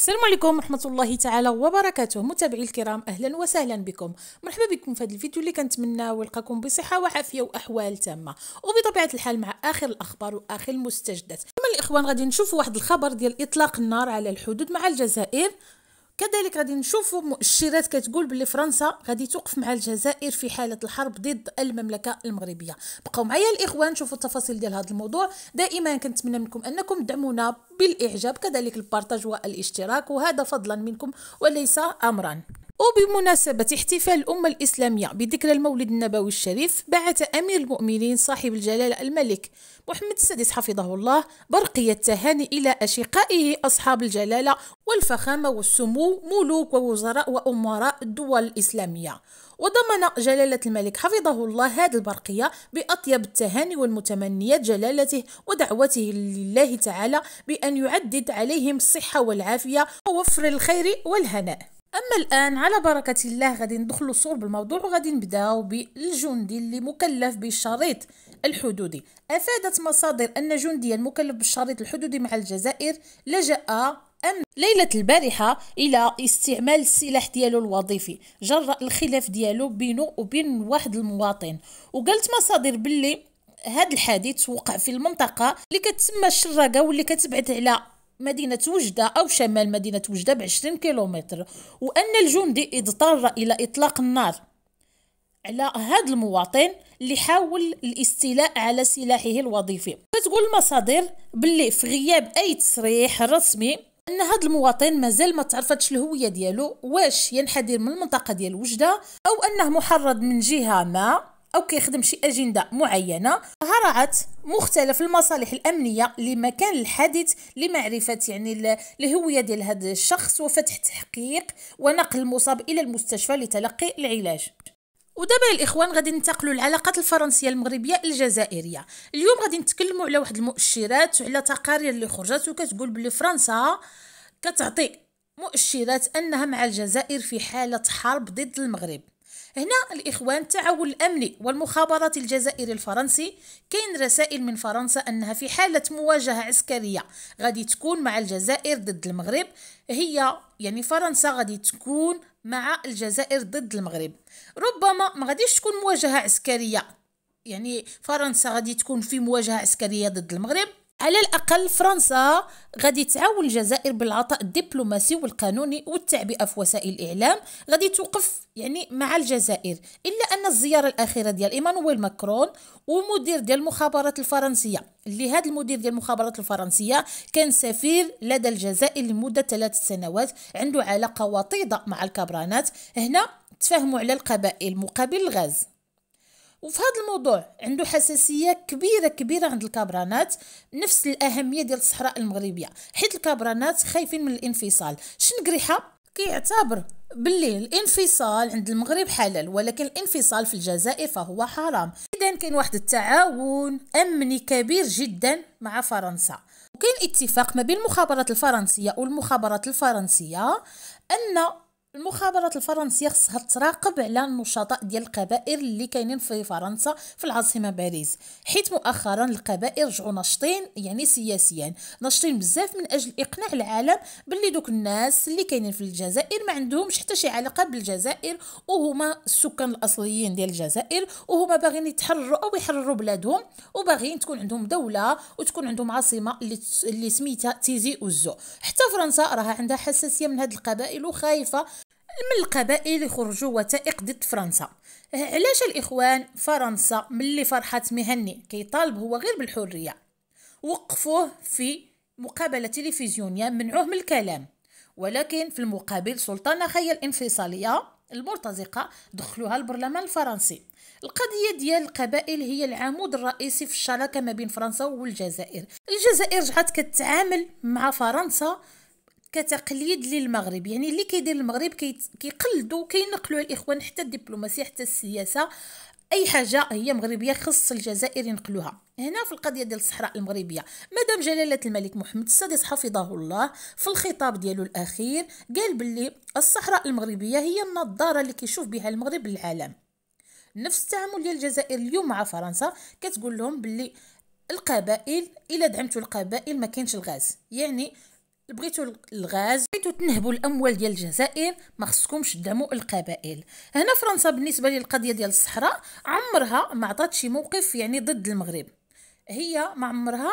السلام عليكم ورحمه الله تعالى وبركاته متابعي الكرام اهلا وسهلا بكم مرحبا بكم في هذا الفيديو اللي كنتمنى يلقاكم بصحه وعافيه واحوال تامه وبطبيعه الحال مع اخر الاخبار واخر المستجدات اما الاخوان غادي نشوف واحد الخبر ديال اطلاق النار على الحدود مع الجزائر كذلك غادي نشوفوا مؤشرات كتقول بلي فرنسا غادي توقف مع الجزائر في حاله الحرب ضد المملكه المغربيه بقاو معايا الاخوان شوفوا التفاصيل ديال هذا الموضوع دائما كنتمنى منكم انكم تدعمونا بالاعجاب كذلك البارتاج والاشتراك وهذا فضلا منكم وليس امرا وبمناسبة احتفال الأمة الإسلامية بذكرى المولد النبوي الشريف بعث أمير المؤمنين صاحب الجلالة الملك محمد السادس حفظه الله برقية التهاني إلى أشقائه أصحاب الجلالة والفخامة والسمو ملوك ووزراء وأمراء الدول الإسلامية وضمن جلالة الملك حفظه الله هذه البرقية بأطيب التهاني والمتمنيات جلالته ودعوته لله تعالى بأن يعدد عليهم الصحة والعافية ووفر الخير والهناء اما الان على بركه الله غادي ندخلوا صور بالموضوع وغادي نبداو بالجندي اللي مكلف بالشريط الحدودي افادت مصادر ان جنديا مكلف بالشريط الحدودي مع الجزائر لجأ أم ليلة البارحة إلى استعمال السلاح ديالو الوظيفي جراء الخلاف ديالو بينه وبين واحد المواطن وقالت مصادر باللي هذا الحادث وقع في المنطقة اللي كتسمى الشراقة واللي كتبعد على مدينة وجدة أو شمال مدينة وجدة بعشرين كيلومتر وأن الجندي اضطر إلى إطلاق النار على هذا المواطن اللي حاول الاستيلاء على سلاحه الوظيفي كتقول المصادر باللي في غياب أي تصريح رسمي ان هذا المواطن مازال ما تعرفتش الهويه ديالو واش ينحدر من المنطقه ديال وجده او انه محرض من جهه ما أو كيخدم شي أجندة معينة هرعت مختلف المصالح الأمنية لمكان الحادث لمعرفة يعني الهوية ديال هذا الشخص وفتح تحقيق ونقل المصاب إلى المستشفى لتلقي العلاج ودابا الاخوان غادي ننتقلوا للعلاقات الفرنسيه المغربيه الجزائريه اليوم غادي نتكلموا على واحد المؤشرات وعلى تقارير اللي خرجت وكتقول بلي فرنسا كتعطي مؤشرات انها مع الجزائر في حاله حرب ضد المغرب هنا الإخوان التعاون الأمني والمخابرات الجزائري الفرنسي كاين رسائل من فرنسا أنها في حالة مواجهة عسكرية غادي تكون مع الجزائر ضد المغرب هي يعني فرنسا غادي تكون مع الجزائر ضد المغرب ربما ما غاديش تكون مواجهة عسكرية يعني فرنسا غادي تكون في مواجهة عسكرية ضد المغرب على الأقل فرنسا غادي تعاون الجزائر بالعطاء الدبلوماسي والقانوني والتعبئة في وسائل الإعلام غادي توقف يعني مع الجزائر إلا أن الزيارة الأخيرة ديال إيمانويل ماكرون ومدير ديال المخابرات الفرنسية اللي هذا المدير ديال المخابرات الفرنسية كان سفير لدى الجزائر لمدة ثلاث سنوات عنده علاقة وطيدة مع الكبرانات هنا تفهموا على القبائل مقابل الغاز وفي هذا الموضوع عنده حساسيه كبيره كبيره عند الكابرانات نفس الاهميه ديال الصحراء المغربيه حيت الكابرانات خايفين من الانفصال شنقريحه كيعتبر باللي الانفصال عند المغرب حلال ولكن الانفصال في الجزائر فهو حرام اذا كاين واحد التعاون امني كبير جدا مع فرنسا وكاين اتفاق ما بين المخابرات الفرنسيه والمخابرات الفرنسيه ان المخابرات الفرنسية خصها تراقب على النشطاء ديال القبائل اللي كاينين في فرنسا في العاصمة باريس حيت مؤخرا القبائل رجعوا ناشطين يعني سياسيا ناشطين بزاف من اجل اقناع العالم باللي دوك الناس اللي كاينين في الجزائر ما عندهمش حتى شي علاقة بالجزائر وهما السكان الاصليين ديال الجزائر وهما باغيين يتحرروا او يحرروا بلادهم وباغيين تكون عندهم دولة وتكون عندهم عاصمة اللي اللي سميتها تيزي اوزو حتى فرنسا راها عندها حساسية من هاد القبائل وخايفة من القبائل خرجوا وثائق ضد فرنسا أه، علاش الاخوان فرنسا ملي فرحت مهني كيطالب هو غير بالحريه وقفوه في مقابله تلفزيونيه منعوه من الكلام ولكن في المقابل سلطان خيا الانفصاليه المرتزقه دخلوها البرلمان الفرنسي القضية ديال القبائل هي العمود الرئيسي في الشراكة ما بين فرنسا والجزائر الجزائر رجعت كتعامل مع فرنسا كتقليد للمغرب يعني اللي كيدير المغرب كيقلدوا كينقلوا الاخوان حتى الدبلوماسيه حتى السياسه اي حاجه هي مغربيه خص الجزائر ينقلوها هنا في القضيه ديال الصحراء المغربيه مدام جلاله الملك محمد السادس حفظه الله في الخطاب ديالو الاخير قال باللي الصحراء المغربيه هي النظاره اللي كيشوف بها المغرب العالم نفس التعامل ديال الجزائر اليوم مع فرنسا كتقول لهم باللي القبائل الا دعمتوا القبائل ما كاينش الغاز يعني بغيتو الغاز بغيتو تنهبوا الاموال ديال الجزائر ما خصكمش تدعموا القبائل هنا فرنسا بالنسبه للقضيه ديال الصحراء عمرها ما عطات شي موقف يعني ضد المغرب هي ما عمرها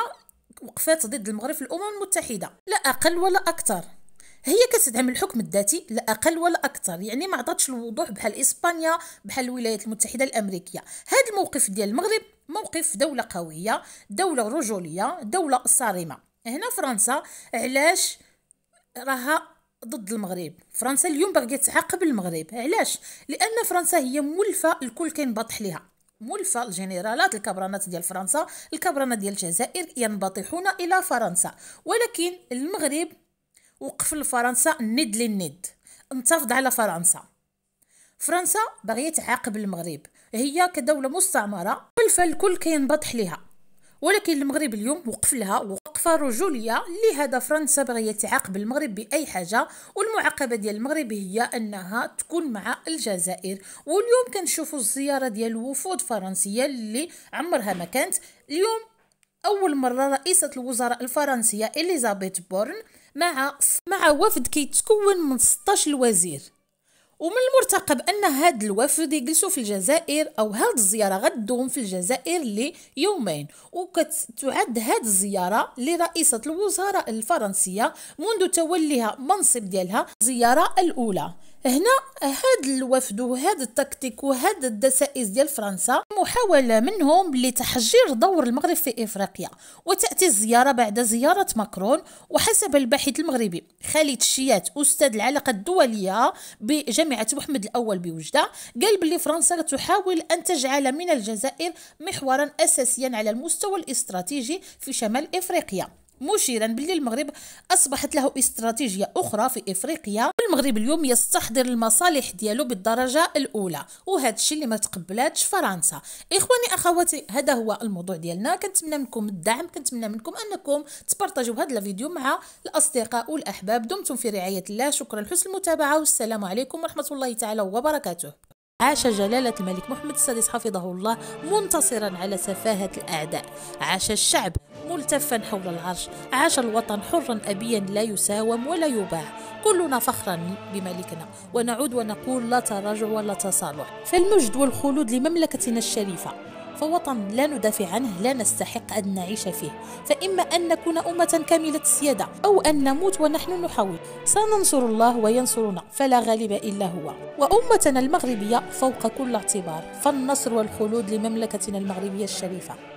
وقفات ضد المغرب في الامم المتحده لا اقل ولا اكثر هي كتدعم الحكم الذاتي لا اقل ولا اكثر يعني ما عطاتش الوضوح بحال اسبانيا بحال الولايات المتحده الامريكيه هذا الموقف ديال المغرب موقف دولة قوية دولة رجولية دولة صارمة هنا فرنسا علاش راها ضد المغرب فرنسا اليوم باغيه تعاقب المغرب علاش لان فرنسا هي مولفه الكل كينبطح ليها مولفة الجنرالات الكبرانات ديال فرنسا الكبرانة ديال الجزائر ينبطحون إلى فرنسا ولكن المغرب وقف لفرنسا الند للند انتفض على فرنسا فرنسا باغيه تعاقب المغرب هي كدولة مستعمرة مولفة الكل كينبطح ليها ولكن المغرب اليوم وقف لها وقفة رجولية لهذا فرنسا باغية تعاقب المغرب بأي حاجة والمعاقبة ديال المغرب هي أنها تكون مع الجزائر واليوم كنشوفوا الزيارة ديال الوفود فرنسية اللي عمرها ما كانت اليوم أول مرة رئيسة الوزراء الفرنسية إليزابيث بورن مع مع وفد كيتكون من 16 وزير ومن المرتقب ان هاد الوفد يجلسوا في الجزائر او هاد الزياره غدوم في الجزائر ليومين وكتعد هاد الزياره لرئيسه الوزراء الفرنسيه منذ توليها منصب ديالها زياره الاولى هنا هاد الوفد وهاد التكتيك وهاد الدسائس ديال فرنسا محاولة منهم لتحجير دور المغرب في إفريقيا وتأتي الزيارة بعد زيارة ماكرون وحسب الباحث المغربي خالد الشيات أستاذ العلاقة الدولية بجامعة محمد الأول بوجدة قال بلي فرنسا تحاول أن تجعل من الجزائر محورا أساسيا على المستوى الاستراتيجي في شمال إفريقيا مشيرا بلي المغرب أصبحت له استراتيجية أخرى في إفريقيا المغرب اليوم يستحضر المصالح ديالو بالدرجه الاولى وهذا الشيء اللي ما تقبلاتش فرنسا اخواني اخواتي هذا هو الموضوع ديالنا كنتمنى منكم الدعم كنتمنى منكم انكم تبارطاجيو هذا الفيديو مع الاصدقاء والاحباب دمتم في رعايه الله شكرا لحسن المتابعه والسلام عليكم ورحمه الله تعالى وبركاته عاش جلالة الملك محمد السادس حفظه الله منتصرا على سفاهة الأعداء عاش الشعب ملتفا حول العرش عاش الوطن حرا أبيا لا يساوم ولا يباع كلنا فخرا بملكنا ونعود ونقول لا تراجع ولا تصالح فالمجد والخلود لمملكتنا الشريفة فوطن لا ندافع عنه لا نستحق أن نعيش فيه فإما أن نكون أمة كاملة السيادة أو أن نموت ونحن نحاول سننصر الله وينصرنا فلا غالب إلا هو وأمتنا المغربية فوق كل اعتبار فالنصر والخلود لمملكتنا المغربية الشريفة